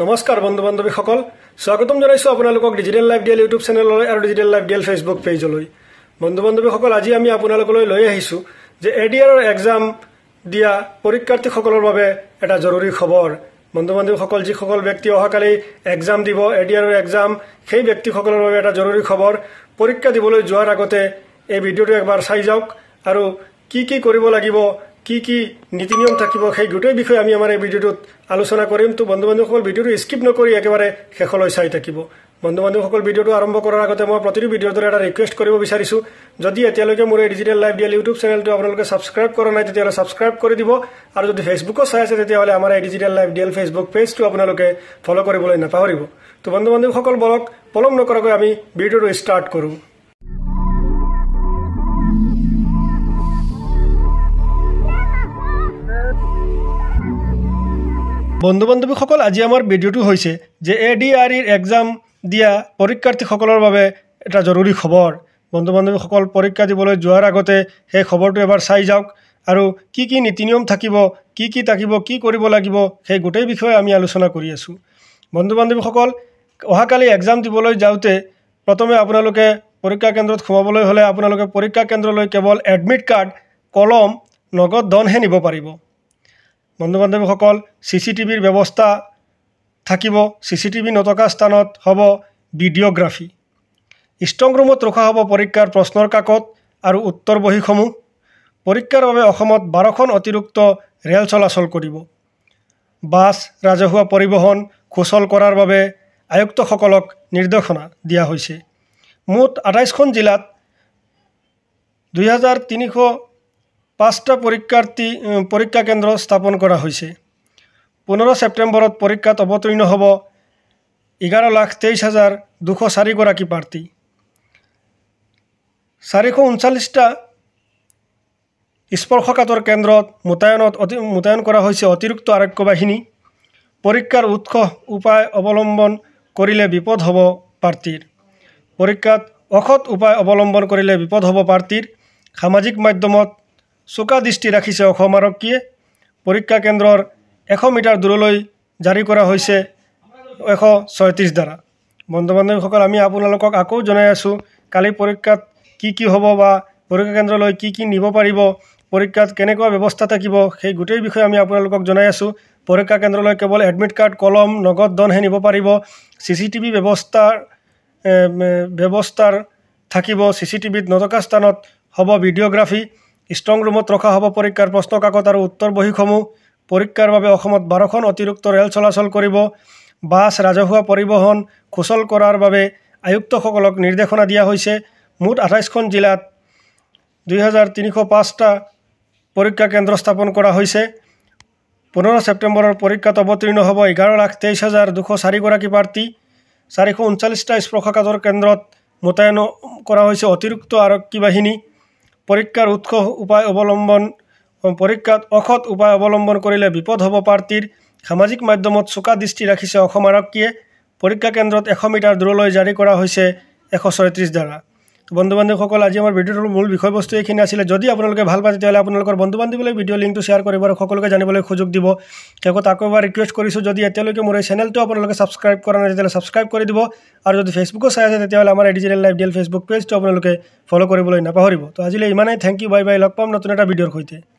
নমস্কাৰ বন্ধু বান্ধৱীসকল স্বাগতম জনাইছোঁ আপোনালোকক ডিজিটেল লাইফ ডিয়েল ইউটিউব চেনেললৈ আৰু ডিজিটেল লাইফ ডিয়েল ফেচবুক পেজলৈ বন্ধু বান্ধৱীসকল আজি আমি আপোনালোকলৈ লৈ আহিছোঁ যে এ ডি আৰৰ এক্সাম দিয়া পৰীক্ষাৰ্থীসকলৰ বাবে এটা জৰুৰী খবৰ বন্ধু বান্ধৱীসকল যিসকল ব্যক্তি অহাকালি এক্সাম দিব এ ডি আৰৰ এক্সাম সেই ব্যক্তিসকলৰ বাবে এটা জৰুৰী খবৰ পৰীক্ষা দিবলৈ যোৱাৰ আগতে এই ভিডিঅ'টো একবাৰ চাই যাওক আৰু কি কি কৰিব লাগিব কি কি নীতি নিয়ম থাকিব সেই গোটেই বিষয়ে আমি আমাৰ এই ভিডিঅ'টোত আলোচনা কৰিম তো বন্ধু বান্ধৱসকল ভিডিঅ'টো স্কিপ নকৰি একেবাৰে শেষলৈ চাই থাকিব বন্ধু বান্ধৱসকল ভিডিঅ'টো আৰম্ভ কৰাৰ আগতে মই প্ৰতিটো ভিডিঅ'ৰ দ্বাৰা এটা ৰিকুৱেষ্ট কৰিব বিচাৰিছোঁ যদি এতিয়ালৈকে মোৰ এই ডিজিটেল লাইভ ডিয়েল ইউটিউব চেনেলটো আপোনালোকে ছাবস্ক্ৰাইব কৰা নাই তেতিয়াহ'লে ছাবস্ক্ৰাইব কৰি দিব আৰু যদি ফেচবুকো চাই আছে তেতিয়াহ'লে আমাৰ এই ডিজিটেল লাইভ ডিয়েল ফেচবুক পেজটো আপোনালোকে ফ'ল' কৰিবলৈ নাপাহৰিব তো বন্ধু বান্ধৱসকল বলক পলম নকৰাকৈ আমি ভিডিঅ'টো ষ্টাৰ্ট কৰোঁ বন্ধু বান্ধৱীসকল আজি আমাৰ ভিডিঅ'টো হৈছে যে A D R E exam দিয়া পৰীক্ষাৰ্থীসকলৰ বাবে এটা জৰুৰী খবৰ বন্ধু বান্ধৱীসকল পৰীক্ষা দিবলৈ যোৱাৰ আগতে সেই খবৰটো এবাৰ চাই যাওক আৰু কি কি নীতি নিয়ম থাকিব কি কি থাকিব কি কৰিব লাগিব সেই গোটেই বিষয়ে আমি আলোচনা কৰি আছোঁ বন্ধু বান্ধৱীসকল অহাকালি এক্সাম দিবলৈ যাওঁতে প্ৰথমে আপোনালোকে পৰীক্ষা কেন্দ্ৰত সোমাবলৈ হ'লে আপোনালোকে পৰীক্ষা কেন্দ্ৰলৈ কেৱল এডমিট কাৰ্ড কলম নগদ ধনহে নিব পাৰিব বন্ধু বান্ধৱীসকল চি চি টিভিৰ ব্যৱস্থা থাকিব চি চি টিভি নথকা স্থানত হ'ব ভিডিঅ'গ্ৰাফী ষ্ট্ৰং ৰুমত ৰখা হ'ব পৰীক্ষাৰ প্ৰশ্নৰ কাকত আৰু উত্তৰ বহীসমূহ পৰীক্ষাৰ বাবে অসমত বাৰখন অতিৰিক্ত ৰে'ল চলাচল কৰিব বাছ ৰাজহুৱা পৰিবহণ সুচল কৰাৰ বাবে আয়ুক্তসকলক নিৰ্দেশনা দিয়া হৈছে মুঠ আঠাইছখন জিলাত দুহেজাৰ তিনিশ পাঁচটা পরীক্ষার্থী পরীক্ষা কেন্দ্র স্থাপন কৰা হৈছে পোন্ধৰ ছেপ্টেম্বৰত পৰীক্ষাত অৱতীৰ্ণ হ'ব এঘাৰ লাখ তেইছ হাজাৰ দুশ চাৰিগৰাকী প্ৰাৰ্থী চাৰিশ ঊনচল্লিছটা স্পৰ্শকাতৰ কেন্দ্ৰত মোতায়নত অতি মোতায়ন কৰা হৈছে অতিৰিক্ত আৰক্ষী বাহিনী পৰীক্ষাৰ উৎস উপায় অৱলম্বন কৰিলে বিপদ হ'ব প্ৰাৰ্থীৰ পৰীক্ষাত অসৎ উপায় অৱলম্বন কৰিলে বিপদ হ'ব প্ৰাৰ্থীৰ সামাজিক মাধ্যমত চোকা দৃষ্টি ৰাখিছে অসম আৰক্ষীয়ে পৰীক্ষা কেন্দ্ৰৰ এশ মিটাৰ দূৰলৈ জাৰি কৰা হৈছে এশ ছয়ত্ৰিছ দ্বাৰা বন্ধু বান্ধৱীসকল আমি আপোনালোকক আকৌ জনাই আছোঁ কালি পৰীক্ষাত কি কি হ'ব বা পৰীক্ষা কেন্দ্ৰলৈ কি কি নিব পাৰিব পৰীক্ষাত কেনেকুৱা ব্যৱস্থা থাকিব সেই গোটেই বিষয়ে আমি আপোনালোকক জনাই আছোঁ পৰীক্ষা কেন্দ্ৰলৈ কেৱল এডমিট কাৰ্ড কলম নগদ ধনহে নিব পাৰিব চি চি টিভি ব্যৱস্থাৰ ব্যৱস্থাৰ থাকিব চি চি টিভিত নথকা স্থানত হ'ব ভিডিঅ'গ্ৰাফী ষ্ট্ৰং ৰুমত ৰখা হ'ব পৰীক্ষাৰ প্ৰশ্নকাকত আৰু উত্তৰ বহীসমূহ পৰীক্ষাৰ বাবে অসমত বাৰখন অতিৰিক্ত ৰেল চলাচল কৰিব বাছ ৰাজহুৱা পৰিবহণ সুচল কৰাৰ বাবে আয়ুক্তসকলক নিৰ্দেশনা দিয়া হৈছে মুঠ আঠাইছখন জিলাত দুই হাজাৰ তিনিশ পাঁচটা পৰীক্ষা কেন্দ্ৰ স্থাপন কৰা হৈছে পোন্ধৰ ছেপ্টেম্বৰৰ পৰীক্ষাত অৱতীৰ্ণ হ'ব এঘাৰ লাখ তেইছ হাজাৰ দুশ চাৰিগৰাকী প্ৰাৰ্থী চাৰিশ ঊনচল্লিছটা স্পৰ্শকাতৰ কেন্দ্ৰত মোতায়েন কৰা হৈছে অতিৰিক্ত আৰক্ষী বাহিনী পৰীক্ষাৰ উৎস উপায় অৱলম্বন পৰীক্ষাত অসৎ উপায় অৱলম্বন কৰিলে বিপদ হ'ব প্ৰাৰ্থীৰ সামাজিক মাধ্যমত চোকা দৃষ্টি ৰাখিছে অসম আৰক্ষীয়ে পৰীক্ষা কেন্দ্ৰত এশ মিটাৰ দূৰলৈ জাৰি কৰা হৈছে এশ ছয়ত্ৰিছ ধাৰা বন্ধু বান্ধৱসকল আজি আমাৰ ভিডিঅ'টোৰ মূল বিষয়বস্তু এইখিনি আছিলে যদি আপোনালোকে ভাল পায় তেতিয়াহ'লে আপোনালোকৰ বন্ধু বান্ধৱীলৈ ভিডিঅ' লিংকটো শ্বেয়াৰ কৰিব আৰু সকলোকে জানিবলৈ সুযোগ দিব তেওঁক তাকো এবাৰ ৰিকুৱেষ্ট কৰিছোঁ যদি এতিয়ালৈকে মোৰ এই চেনেলটো আপোনালোকে ছাবস্ক্ৰাইব কৰা নাই তেতিয়াহ'লে ছাবস্ক্ৰাইব কৰি দিব আৰু যদি ফেচবুকো চাই আছে তেতিয়াহ'লে আমাৰ ডিজিটেল লাইফ ডিএল ফেচবুক পেজটো আপোনালোকে ফ'ল' কৰিবলৈ নাপাহৰিব তো আজিলৈ ইমানেই থেংক ইউ বাই বাই লগ পাম নতুন এটা ভিডিঅ'ৰ সৈতে